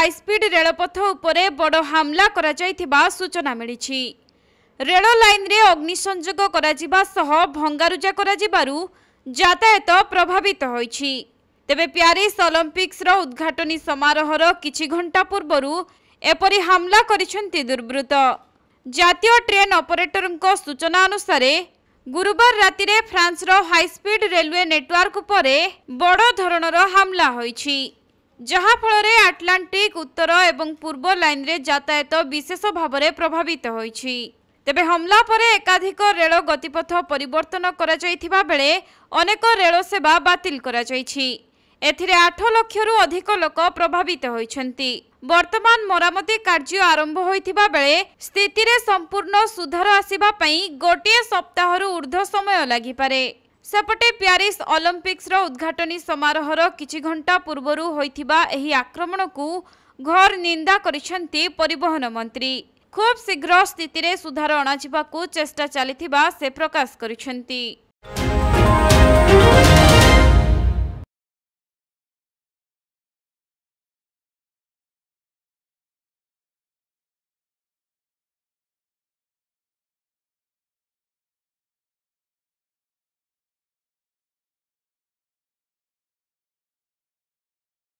high-speed রেলপথ উপরে বড় হামলা করা সূচনা মিছে রেল লাইনরে অগ্নিসংযোগ করা সহ ভঙ্গারুজা করা যাতায়াত প্রভাবিত হয়েছে তেবে প্যারিস অলিম্পিক্সর উদ্ঘাটনী সমারোহর কিছু ঘণ্টা পূর্বর এপরি হামলা করেছেন দুর্বৃত্ত জাতীয় ট্রেন অপরেটরঙ্ সূচনা অনুসারে গুরুবার রাতে ফ্রান্সর হাইস্পিড রেলওয়ে নেটওয়ার্ক উপরে বড় ধরনের হামলা হয়েছে ଯାହାଫଳରେ ଆଟ୍ଲାଣ୍ଟିକ୍ ଉତ୍ତର ଏବଂ ପୂର୍ବ ଲାଇନ୍ରେ ଯାତାୟାତ ବିଶେଷ ଭାବରେ ପ୍ରଭାବିତ ହୋଇଛି ତେବେ ହମଲା ପରେ ଏକାଧିକ ରେଳ ଗତିପଥ ପରିବର୍ତ୍ତନ କରାଯାଇଥିବା ବେଳେ ଅନେକ ରେଳ ସେବା ବାତିଲ କରାଯାଇଛି ଏଥିରେ ଆଠ ଲକ୍ଷରୁ ଅଧିକ ଲୋକ ପ୍ରଭାବିତ ହୋଇଛନ୍ତି ବର୍ତ୍ତମାନ ମରାମତି କାର୍ଯ୍ୟ ଆରମ୍ଭ ହୋଇଥିବା ବେଳେ ସ୍ଥିତିରେ ସମ୍ପୂର୍ଣ୍ଣ ସୁଧାର ଆସିବା ପାଇଁ ଗୋଟିଏ ସପ୍ତାହରୁ ଉର୍ଦ୍ଧ୍ୱ ସମୟ ଲାଗିପାରେ ସେପଟେ ପ୍ୟାରିସ୍ ଅଲମ୍ପିକ୍ସର ଉଦ୍ଘାଟନୀ ସମାରୋହର କିଛି ଘଣ୍ଟା ପୂର୍ବରୁ ହୋଇଥିବା ଏହି ଆକ୍ରମଣକୁ ଘର ନିନ୍ଦା କରିଛନ୍ତି ପରିବହନ ମନ୍ତ୍ରୀ ଖୁବ୍ ଶୀଘ୍ର ସ୍ଥିତିରେ ସୁଧାର ଅଣାଯିବାକୁ ଚେଷ୍ଟା ଚାଲିଥିବା ସେ ପ୍ରକାଶ କରିଛନ୍ତି